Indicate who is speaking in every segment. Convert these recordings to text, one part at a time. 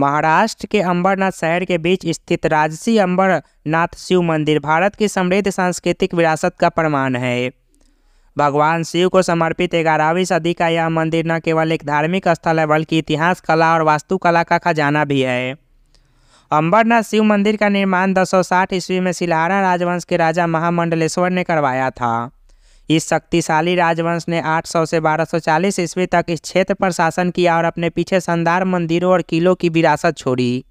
Speaker 1: महाराष्ट्र के अंबरनाथ शहर के बीच स्थित राजसी अंबरनाथ शिव मंदिर भारत की समृद्ध सांस्कृतिक विरासत का प्रमाण है भगवान शिव को समर्पित ग्यारहवीं सदी का यह मंदिर न केवल एक धार्मिक स्थल है बल्कि इतिहास कला और वास्तुकला का खजाना भी है अंबरनाथ शिव मंदिर का निर्माण साठ ईस्वी में सिलहारा राजवंश के राजा महामंडलेश्वर ने करवाया था इस शक्तिशाली राजवंश ने 800 से 1240 ईस्वी तक इस क्षेत्र पर शासन किया और अपने पीछे शानदार मंदिरों और किलों की विरासत छोड़ी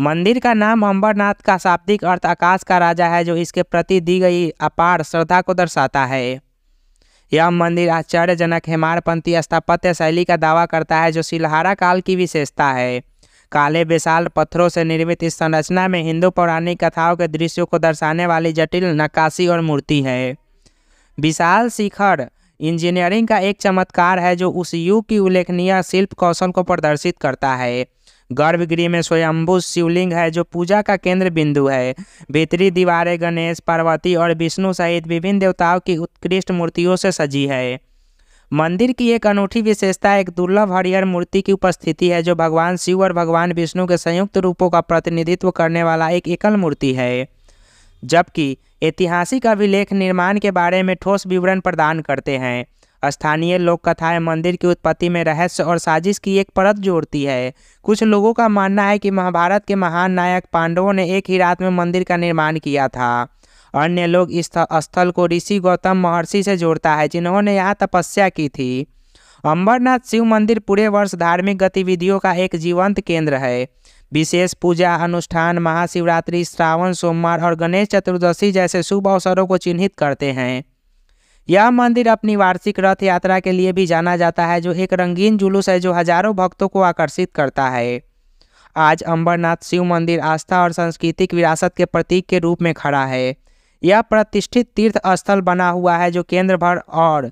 Speaker 1: मंदिर का नाम अम्बरनाथ का शाब्दिक अर्थ आकाश का राजा है जो इसके प्रति दी गई अपार श्रद्धा को दर्शाता है यह मंदिर आश्चर्यजनक हेमारपंथी स्थापत्य शैली का दावा करता है जो सिलहारा काल की विशेषता है काले विशाल पत्थरों से निर्मित इस संरचना में हिंदू पौराणिक कथाओं के दृश्यों को दर्शाने वाली जटिल नक्काशी और मूर्ति है विशाल शिखर इंजीनियरिंग का एक चमत्कार है जो उस युग की उल्लेखनीय शिल्प कौशल को प्रदर्शित करता है गर्भगृह में स्वयंभू शिवलिंग है जो पूजा का केंद्र बिंदु है भीतरी दीवारें गणेश पार्वती और विष्णु सहित विभिन्न देवताओं की उत्कृष्ट मूर्तियों से सजी है मंदिर की एक अनूठी विशेषता एक दुर्लभ हरिहर मूर्ति की उपस्थिति है जो भगवान शिव और भगवान विष्णु के संयुक्त रूपों का प्रतिनिधित्व करने वाला एक एकल मूर्ति है जबकि ऐतिहासिक अभिलेख निर्माण के बारे में ठोस विवरण प्रदान करते हैं स्थानीय लोक कथाएं मंदिर की उत्पत्ति में रहस्य और साजिश की एक परत जोड़ती है कुछ लोगों का मानना है कि महाभारत के महान नायक पांडवों ने एक ही रात में मंदिर का निर्माण किया था अन्य लोग इस स्थल को ऋषि गौतम महर्षि से जोड़ता है जिन्होंने यहाँ तपस्या की थी अम्बरनाथ शिव मंदिर पूरे वर्ष धार्मिक गतिविधियों का एक जीवंत केंद्र है विशेष पूजा अनुष्ठान महाशिवरात्रि श्रावण सोमवार और गणेश चतुर्दशी जैसे शुभ अवसरों को चिन्हित करते हैं यह मंदिर अपनी वार्षिक रथ यात्रा के लिए भी जाना जाता है जो एक रंगीन जुलूस है जो हजारों भक्तों को आकर्षित करता है आज अंबरनाथ शिव मंदिर आस्था और सांस्कृतिक विरासत के प्रतीक के रूप में खड़ा है यह प्रतिष्ठित तीर्थ स्थल बना हुआ है जो केंद्र भर और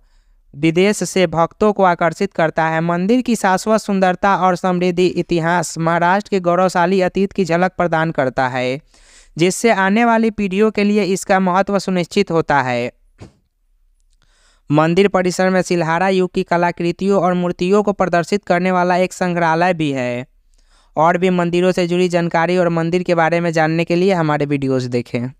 Speaker 1: विदेश से भक्तों को आकर्षित करता है मंदिर की शाश्वत सुंदरता और समृद्धि इतिहास महाराष्ट्र के गौरवशाली अतीत की झलक प्रदान करता है जिससे आने वाली पीढ़ियों के लिए इसका महत्व सुनिश्चित होता है मंदिर परिसर में सिल्हारा युग की कलाकृतियों और मूर्तियों को प्रदर्शित करने वाला एक संग्रहालय भी है और भी मंदिरों से जुड़ी जानकारी और मंदिर के बारे में जानने के लिए हमारे वीडियोज़ देखें